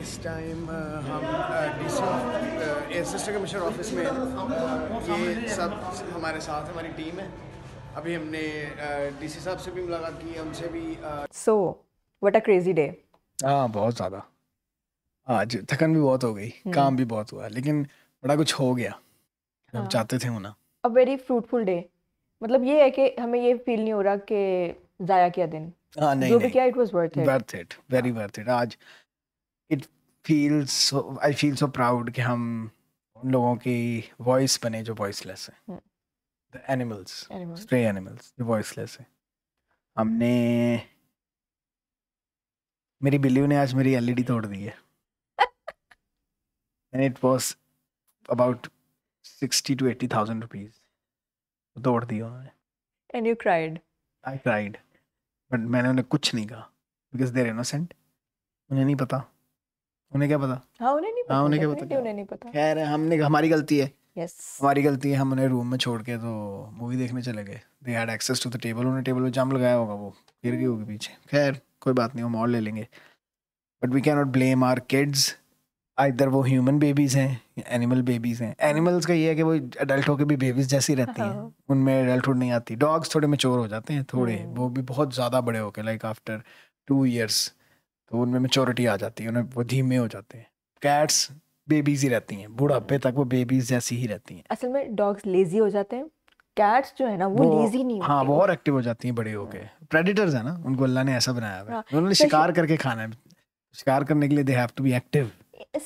इस time uh, हम D assistant commissioner office में uh, ये सब हमारे साथ हमारी टीम है अभी हमने डीसी uh, साहब से भी मुलाकात की उनसे भी so what a crazy day हाँ बहुत ज़्यादा आज थकन भी बहुत हो गई हम्म। काम भी बहुत हुआ लेकिन बड़ा कुछ हो गया हाँ। हम हाँ. चाहते थे होना अ वेरी फ्रूटफुल डे मतलब ये है कि हमें ये फील नहीं हो रहा कि जाया किया दिन हाँ नहीं जो नहीं, भी किया it was worth it worth it very worth it आज it feels I feel so proud कि हम उन लोगों की वॉइस बने जो वॉइसलेस है द एनिमल्स स्ट्रे एनिमल्स जो वॉइसलेस है हमने मेरी बिल्ली ने आज मेरी एलईडी e तोड़ दी है and it was about sixty two eighty thousand rupees तोड़ दी उन्होंने and you cried I cried but मैंने उन्हें कुछ नहीं कहा बिकॉज देर इनोसेंट उन्हें नहीं पता उन्हें क्या पता हाँ उन्हें नहीं हाँ, पता उन्हें नहीं पता खैर हमने हमारी गलती है यस हमारी गलती है हम उन्हें रूम में छोड़ के तो मूवी देखने चले गए they had access to the table उन्हें टेबल पे जाम लगाया होगा वो गिर गई होगी पीछे खैर कोई बात नहीं हम और ले लेंगे but we can not blame our kids इधर वो ह्यूमन बेबीज़ हैं या एनिमल बेबीज़ हैं एनिमल्स का ये है कि वो अडल्ट होकर भी बेबीज़ जैसी रहती हैं हाँ। उनमें अडल्टहुड नहीं आती डॉग्स थोड़े मेच्योर हो जाते हैं थोड़े हाँ। वो भी बहुत ज़्यादा बड़े होकर लाइक आफ्टर टू ईयर्स तो उनमें मेचोरिटी आ जाती है उन्हें वो धीमे हो जाते हैं कैट्स बेबीज ही रहती हैं बुढ़ापे तक वो बेबीज जैसी ही रहती हैं असल में डॉग्स लेजी हो जाते हैं कैट्स जो है ना वो, वो लेजी नहीं हाँ वो और एक्टिव हो जाती हैं बड़े होके प्रेडिटर्स हाँ। है ना उनको अल्लाह ने ऐसा बनाया हुआ है हाँ, उन्होंने शिकार करके खाना है शिकार करने के लिए they have to be active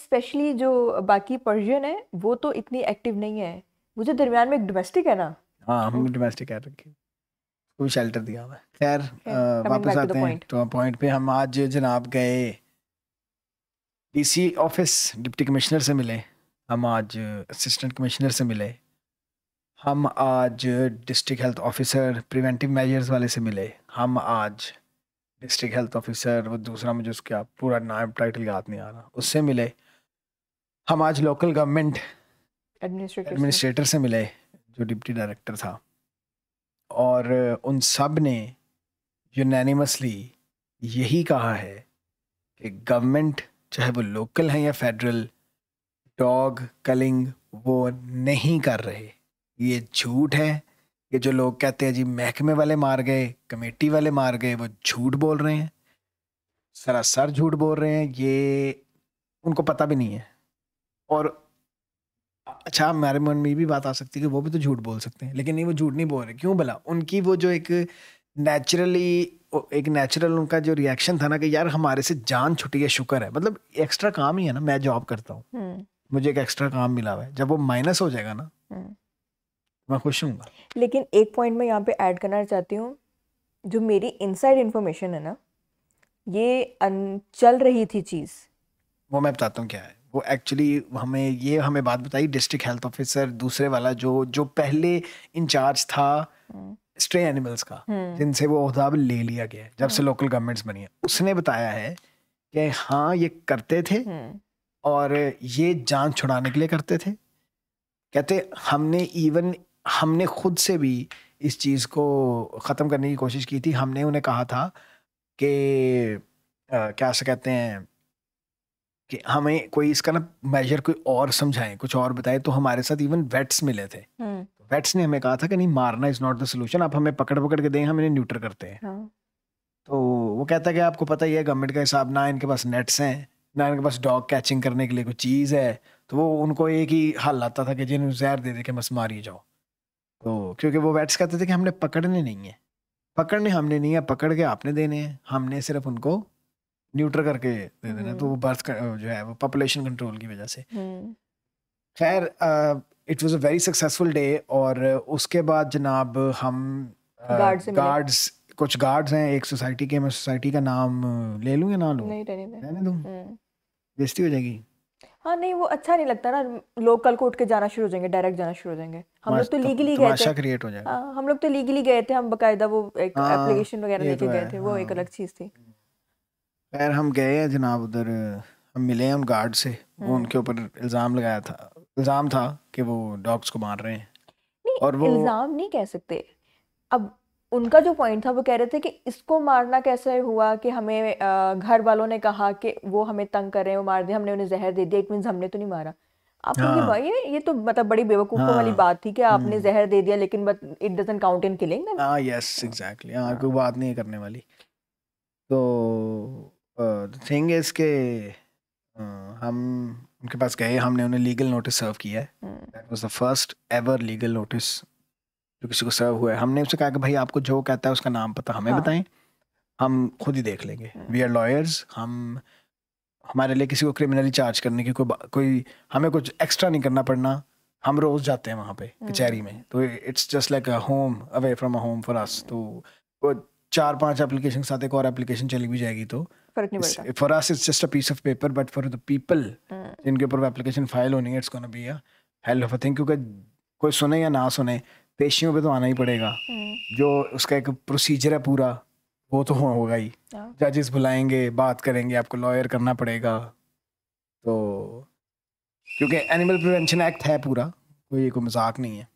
specially जो बाकी पर्शियन है वो तो इतनी एक्टिव नहीं है वो जो दरमियान में एक डोमेस्टिक है ना हाँ हम डोमेस्टिक है रखी को भी शेल्टर दिया हुआ है खैर वापस आते हैं तो पॉइंट पे हम आज जनाब गए डीसी ऑफिस डिप्टी कमिश्नर से मिले हम आज असिस्टेंट कमिश्नर से मिले हम आज district health officer preventive measures वाले से मिले हम आज डिस्ट्रिक्ट हेल्थ ऑफिसर वो दूसरा मुझे उसका पूरा नाम टाइटल याद नहीं आ रहा उससे मिले हम आज लोकल गवर्नमेंट एडमिनिस्ट्रेटर से मिले जो डिप्टी डायरेक्टर था और उन सब ने यूनानिमसली यही कहा है कि गवर्नमेंट चाहे वो लोकल है या फेडरल डॉग कलिंग वो नहीं कर रहे ये झूठ है ये जो लोग कहते हैं जी महकमे वाले मार गए कमेटी वाले मार गए वो झूठ बोल रहे हैं सरासर झूठ बोल रहे हैं ये उनको पता भी नहीं है और अच्छा मेरे मन में भी बात आ सकती है कि वो भी तो झूठ बोल सकते हैं लेकिन नहीं वो झूठ नहीं बोल रहे क्यों बोला उनकी वो जो एक नेचुरली एक नेचुरल उनका जो रिएक्शन था ना कि यार हमारे से जान छुटी है शुक्र है मतलब एक्स्ट्रा काम ही है ना मैं जॉब करता हूँ हम्म। मुझे एक एक्स्ट्रा काम मिला हुआ है जब वो माइनस हो जाएगा ना हम्म। मैं खुश हूँ लेकिन एक पॉइंट मैं यहाँ पे ऐड करना चाहती हूँ जो मेरी इनसाइड इन्फॉर्मेशन है ना ये चल रही थी चीज़ वो मैं बताता हूँ क्या है वो एक्चुअली हमें ये हमें बात बताई डिस्ट्रिक्ट हेल्थ ऑफिसर दूसरे वाला जो जो पहले इंचार्ज था स्ट्रे हम्म। एनिमल्स का हम्म। जिनसे वो अहदा ले लिया गया जब से लोकल हम्म। गवर्नमेंट्स बनी है उसने बताया है कि हाँ ये करते थे और ये जान छुड़ाने के लिए करते थे कहते हमने इवन हमने खुद से भी इस चीज़ को ख़त्म करने की कोशिश की थी हमने उन्हें कहा था कि क्या से कहते हैं कि हमें कोई इसका ना मेजर कोई और समझाएं कुछ और बताएं तो हमारे साथ इवन वेट्स मिले थे वेट्स हम्म। ने हमें कहा था कि नहीं मारना इज नॉट द सोल्यूशन आप हमें पकड़ पकड़ के दें हम इन्हें न्यूटर करते हैं हाँ। तो वो कहता है कि आपको पता ही है गवर्नमेंट का हिसाब ना इनके पास नेट्स हैं ना इनके पास डॉग कैचिंग करने के लिए कोई चीज़ है तो वो उनको एक ही हल आता था कि जिन्हें जहर दे दे के बस मारिए जाओ तो क्योंकि वो वेट्स कहते थे कि हमने पकड़ने नहीं है पकड़ने हमने नहीं है पकड़ के आपने देने हैं हमने सिर्फ उनको न्यूट्र करके दे देना तो वो हम्म। बर्थ जो है वो पॉपुलेशन कंट्रोल की वजह से हम्म। खैर it was a very successful day और उसके बाद जनाब हम गार्ड्स uh, कुछ गार्ड्स हैं एक सोसाइटी के मैं सोसाइटी का नाम ले लूँ या ना लूँ नहीं रहने दूँ हम्म। बेइज्जती हो जाएगी हाँ नहीं वो अच्छा नहीं लगता ना लोग कल को उठ के जाना शुरू हो जाएंगे डायरेक्ट जाना शुरू हो जाएंगे हम लोग तो लीगली तो गए थे क्रिएट हो जाएगा हाँ, हम लोग तो लीगली गए थे हम बकायदा वो एक एप्लीकेशन हाँ, वगैरह लेके तो गए थे वो एक हाँ। अलग चीज़ थी खैर हम गए हैं जनाब उधर हम मिले हैं उन गार्ड से वो हम्म। उनके ऊपर इल्ज़ाम लगाया था इल्ज़ाम था कि वो डॉग्स को मार रहे हैं नहीं, और वो इल्ज़ाम नहीं कह सकते अब उनका जो पॉइंट था वो कह रहे थे कि इसको मारना कैसे हुआ कि हमें घर वालों ने कहा कि वो हमें तंग कर रहे हैं वो मार दिया हमने उन्हें जहर दे दिया इट मीन्स हमने तो नहीं मारा आप हाँ, भाई ये तो मतलब बड़ी बेवकूफ़ हाँ, वाली बात थी कि आपने हम्म। जहर दे दिया लेकिन but it doesn't count in killing ना यस एग्जैक्टली हां कोई बात नहीं करने वाली तो थिंग इज के हम उनके पास गए हमने उन्हें लीगल नोटिस सर्व किया है that was the first ever legal notice जो किसी को सर्व हुआ है हमने उनसे कहा कि भाई आपको जो कहता है उसका नाम पता हमें हाँ. बताएं हम खुद ही देख लेंगे वी आर लॉयर्स हम हमारे लिए किसी को क्रिमिनली चार्ज करने की कोई कोई हमें कुछ एक्स्ट्रा नहीं करना पड़ना हम रोज जाते हैं वहाँ पे हम्म। कचहरी में तो it's just like a home away from a home for us तो चार पांच एप्लीकेशन के साथ एक और एप्लीकेशन चली भी जाएगी तो फर्क नहीं पड़ता for us it's just a piece of paper but for the people जिनके ऊपर एप्लीकेशन फाइल होनी है it's gonna be a hell of a thing क्योंकि कोई सुने या ना सुने पेशियों पे तो आना ही पड़ेगा हाँ। जो उसका एक प्रोसीजर है पूरा वो तो होगा ही जजेस हाँ। बुलाएंगे बात करेंगे आपको लॉयर करना पड़ेगा तो क्योंकि एनिमल प्रिवेंशन एक्ट है पूरा कोई कोई मजाक नहीं है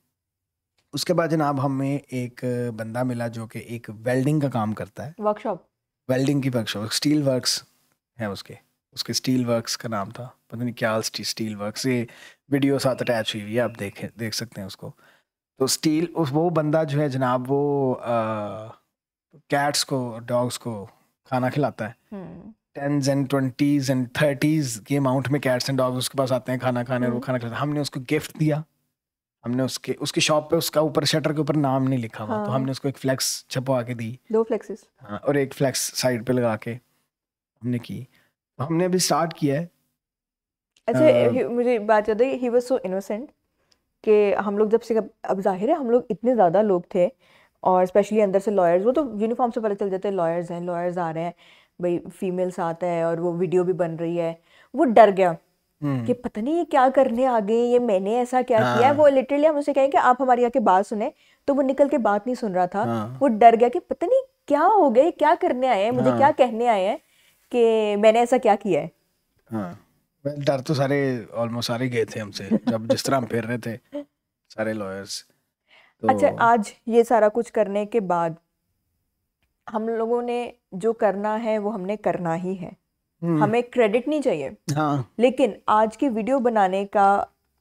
उसके बाद जनाब हमें एक बंदा मिला जो कि एक वेल्डिंग का काम करता है वर्कशॉप वेल्डिंग की वर्कशॉप स्टील वर्क्स हैं उसके उसके स्टील वर्क्स का नाम था पता नहीं क्या स्टील वर्क्स ये वीडियो साथ अटैच हुई हुई है आप देखें देख सकते हैं उसको तो स्टील उस वो बंदा जो है जनाब वो कैट्स को डॉग्स को खाना खिलाता है tens and twenties and thirties के अमाउंट में कैट्स एंड डॉग्स उसके पास आते हैं खाना खाने और वो हम्म। खाना खिलाता हमने उसको गिफ्ट दिया हमने उसके उसकी शॉप पे उसका ऊपर शटर के ऊपर नाम नहीं लिखा हुआ तो हाँ। तो हमने उसको एक फ्लेक्स छपवा के दी दो फ्लेक्सेस हाँ और एक फ्लेक्स साइड पे लगा के हमने की तो हमने अभी स्टार्ट किया है अच्छा आ, मुझे बात याद है ही वाज सो इनोसेंट कि हम लोग जब से अब जाहिर है हम लोग इतने ज़्यादा लोग थे और स्पेशली अंदर से लॉयर्स वो तो यूनिफॉर्म से पता चल जाते हैं लॉयर्स हैं लॉयर्स आ रहे हैं भाई फीमेल्स आते हैं और वो वीडियो भी बन रही है वो डर गया हम्म। कि पता नहीं ये क्या करने आ गए ये मैंने ऐसा क्या हाँ। किया है वो लिटरली हाँ। हम उसे कहें कि आप हमारी आके बात सुने तो वो निकल के बात नहीं सुन रहा था हाँ। वो डर गया कि पता नहीं क्या हो गया क्या करने आए हैं मुझे हाँ। क्या कहने आए हैं कि मैंने ऐसा क्या किया है हाँ। डर तो सारे ऑलमोस्ट सारे गए थे हमसे जब जिस तरह हम फेर रहे थे सारे लॉयर्स तो... अच्छा आज ये सारा कुछ करने के बाद हम लोगों ने जो करना है वो हमने करना ही है हम्म। हमें क्रेडिट नहीं चाहिए हाँ। लेकिन आज की वीडियो बनाने का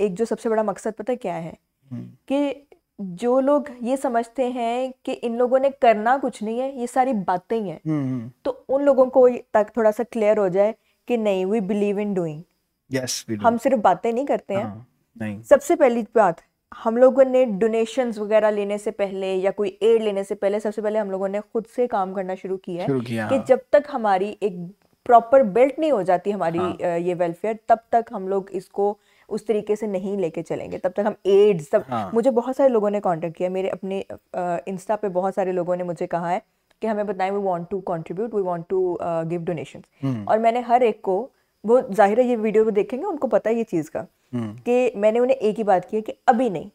एक जो सबसे बड़ा मकसद पता क्या है हम्म। कि जो लोग ये समझते हैं कि इन लोगों ने करना कुछ नहीं है ये सारी बातें ही हैं हम्म, तो उन लोगों को तक थोड़ा सा क्लियर हो जाए कि नहीं वी बिलीव इन डूइंग हम सिर्फ बातें नहीं करते हैं हाँ, नहीं। सबसे पहली बात हम लोगों ने डोनेशन वगैरह लेने से पहले या कोई एड लेने से पहले सबसे पहले हम लोगों ने खुद से काम करना शुरू किया है कि जब तक हमारी एक प्रॉपर बिल्ट नहीं हो जाती हमारी हाँ. ये वेलफेयर तब तक हम लोग इसको उस तरीके से नहीं लेके चलेंगे तब तक हम एड्स तब हाँ. मुझे बहुत सारे लोगों ने कांटेक्ट किया मेरे अपने इंस्टा पे बहुत सारे लोगों ने मुझे कहा है कि हमें बताएं we want to contribute we want to give donation और मैंने हर एक को वो जाहिर है ये वीडियो को देखेंगे उनको पता है ये चीज़ का हम्म। कि मैंने उन्हें एक ही बात की है कि अभी नहीं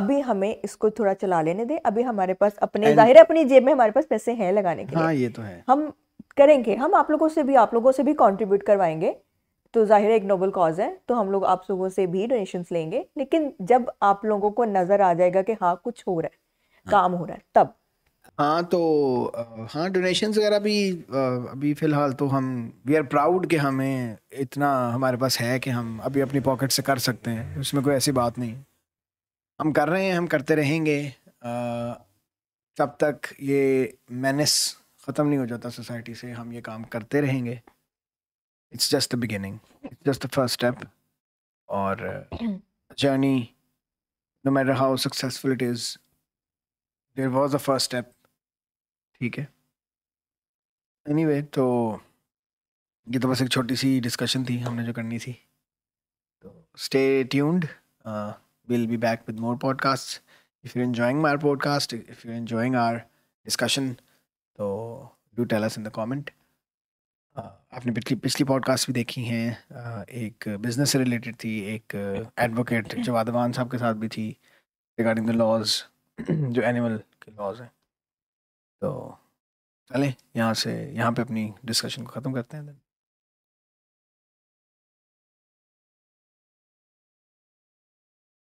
अभी हमें इसको थोड़ा चला लेने दे अभी हमारे पास अपने जाहिर है अपनी जेब में हमारे पास पैसे हैं लगाने के हाँ, लिए ये तो है हम करेंगे हम आप लोगों से भी आप लोगों से भी कंट्रीब्यूट करवाएंगे तो जाहिर है एक नोबल कॉज है तो हम लोग आप लोगों से भी डोनेशंस लेंगे लेकिन जब आप लोगों को नज़र आ जाएगा कि हाँ कुछ हो रहा है हाँ, काम हो रहा है तब हाँ तो हाँ डोनेशंस वगैरह भी अभी फ़िलहाल तो हम वी आर प्राउड कि हमें इतना हमारे पास है कि हम अभी अपनी पॉकेट से कर सकते हैं उसमें कोई ऐसी बात नहीं हम कर रहे हैं हम करते रहेंगे तब तक ये मैनेस ख़त्म नहीं हो जाता सोसाइटी से हम ये काम करते रहेंगे it's just the beginning it's just the first step और journey no matter how successful it is there was a first step ठीक है एनी anyway, तो ये तो बस एक छोटी सी डिस्कशन थी हमने जो करनी थी तो stay tuned will be back with more podcast if you enjoying my podcast if you enjoying our discussion तो do tell us in the comment आपने पिछली पिछली पॉडकास्ट भी देखी हैं uh, एक बिजनेस से रिलेटेड थी एक एडवोकेट जवाद अवान साहब के साथ भी थी रिगार्डिंग द लॉज जो एनिमल के लॉज हैं तो चलें यहाँ से यहाँ पे अपनी डिस्कशन को ख़त्म करते हैं